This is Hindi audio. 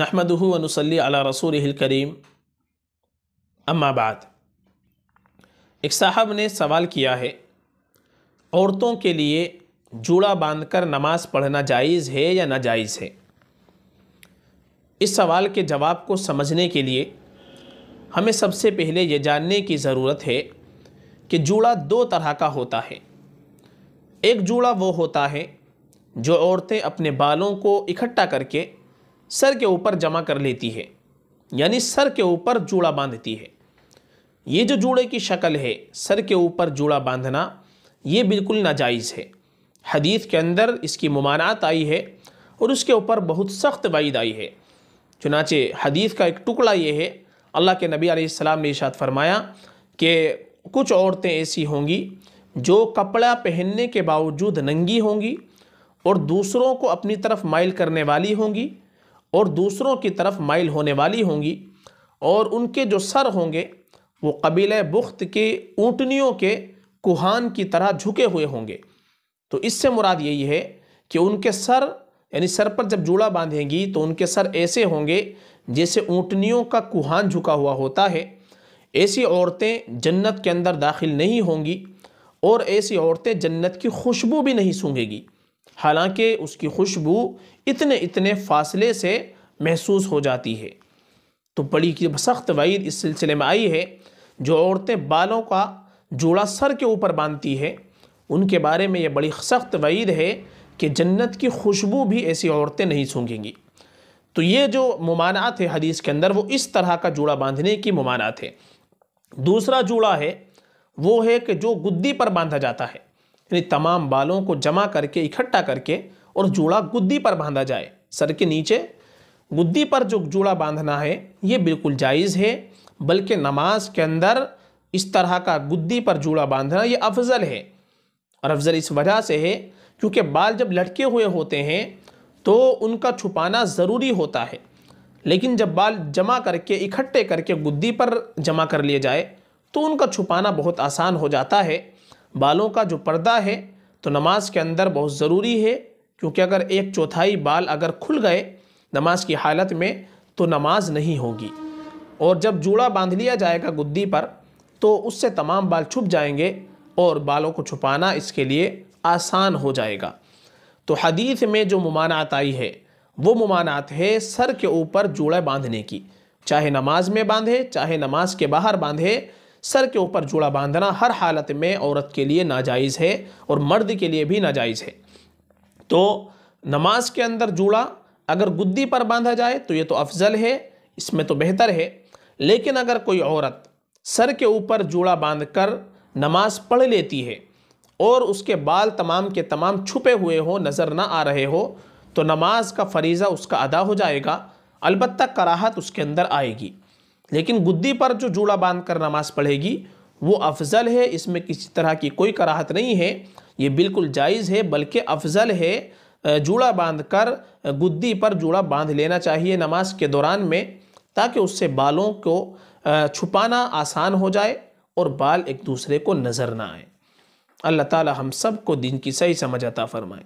على अला रसूल करीम अम्माबाद एक साहब ने सवाल किया है औरतों के लिए जूड़ा बांधकर नमाज पढ़ना जायज़ है या नाजायज़ है इस सवाल के जवाब को समझने के लिए हमें सबसे पहले ये जानने की ज़रूरत है कि जूड़ा दो तरह का होता है एक जूड़ा वो होता है जो औरतें अपने बालों को इकट्ठा करके सर के ऊपर जमा कर लेती है यानी सर के ऊपर जूड़ा बांधती है ये जो जूड़े की शक्ल है सर के ऊपर जूड़ा बांधना ये बिल्कुल नाजायज़ है हदीस के अंदर इसकी ममानात आई है और उसके ऊपर बहुत सख्त वाइद आई है चुनाचे हदीस का एक टुकड़ा ये है अल्लाह के नबी आसमाम ने इशात फरमाया कि कुछ औरतें ऐसी होंगी जो कपड़ा पहनने के बावजूद नंगी होंगी और दूसरों को अपनी तरफ माइल करने वाली होंगी और दूसरों की तरफ माइल होने वाली होंगी और उनके जो सर होंगे वो कबीले बुख्त के ऊँटनियों के कुहान की तरह झुके हुए होंगे तो इससे मुराद यही है कि उनके सर यानी सर पर जब जूड़ा बांधेंगी तो उनके सर ऐसे होंगे जैसे ऊँटनियों का कुहान झुका हुआ होता है ऐसी औरतें जन्नत के अंदर दाखिल नहीं होंगी और ऐसी औरतें जन्नत की खुशबू भी नहीं सूंघेगी हालांकि उसकी खुशबू इतने इतने फासले से महसूस हो जाती है तो बड़ी की सख्त वईद इस सिलसिले में आई है जो औरतें बालों का जोड़ा सर के ऊपर बांधती है उनके बारे में यह बड़ी सख्त वईद है कि जन्नत की खुशबू भी ऐसी औरतें नहीं सूंघेंगी तो ये जो ममानात है हदीस के अंदर वो इस तरह का जूड़ा बांधने की ममानात है दूसरा जूड़ा है वो है कि जो गुद्दी पर बांधा जाता है यानी तमाम बालों को जमा करके इकट्ठा करके और जूड़ा गुद्दी पर बांधा जाए सर के नीचे गुद्दी पर जो जूड़ा बांधना है ये बिल्कुल जायज़ है बल्कि नमाज के अंदर इस तरह का गुद्दी पर जूड़ा बांधना ये अफजल है और अफजल इस वजह से है क्योंकि बाल जब लटके हुए होते हैं तो उनका छुपाना ज़रूरी होता है लेकिन जब बाल जमा करके इकट्ठे करके गुद्दी पर जमा कर लिए जाए तो उनका छुपाना बहुत आसान हो जाता है बालों का जो पर्दा है तो नमाज के अंदर बहुत ज़रूरी है क्योंकि अगर एक चौथाई बाल अगर खुल गए नमाज की हालत में तो नमाज नहीं होगी और जब जूड़ा बांध लिया जाएगा गुद्दी पर तो उससे तमाम बाल छुप जाएंगे और बालों को छुपाना इसके लिए आसान हो जाएगा तो हदीस में जो ममानात आई है वो ममानात है सर के ऊपर जूड़ा बांधने की चाहे नमाज में बांधे चाहे नमाज के बाहर बांधे सर के ऊपर जूड़ा बांधना हर हालत में औरत के लिए नाजायज़ है और मर्द के लिए भी नाजायज़ है तो नमाज के अंदर जूड़ा अगर गुद्दी पर बांधा जाए तो ये तो अफजल है इसमें तो बेहतर है लेकिन अगर कोई औरत सर के ऊपर जूड़ा बांधकर नमाज पढ़ लेती है और उसके बाल तमाम के तमाम छुपे हुए हों नज़र ना आ रहे हो तो नमाज का फरीज़ा उसका अदा हो जाएगा अलबत् कराहत उसके अंदर आएगी लेकिन गुद्दी पर जो जूड़ा बांध कर नमाज़ पढ़ेगी वो अफज़ल है इसमें किसी तरह की कोई कराहत नहीं है ये बिल्कुल जायज़ है बल्कि अफज़ल है जूड़ा बांध कर गुद्दी पर जूड़ा बांध लेना चाहिए नमाज के दौरान में ताकि उससे बालों को छुपाना आसान हो जाए और बाल एक दूसरे को नज़र ना आए अल्लाह ताला हम सब को दिन की सही समझ अता फरमाए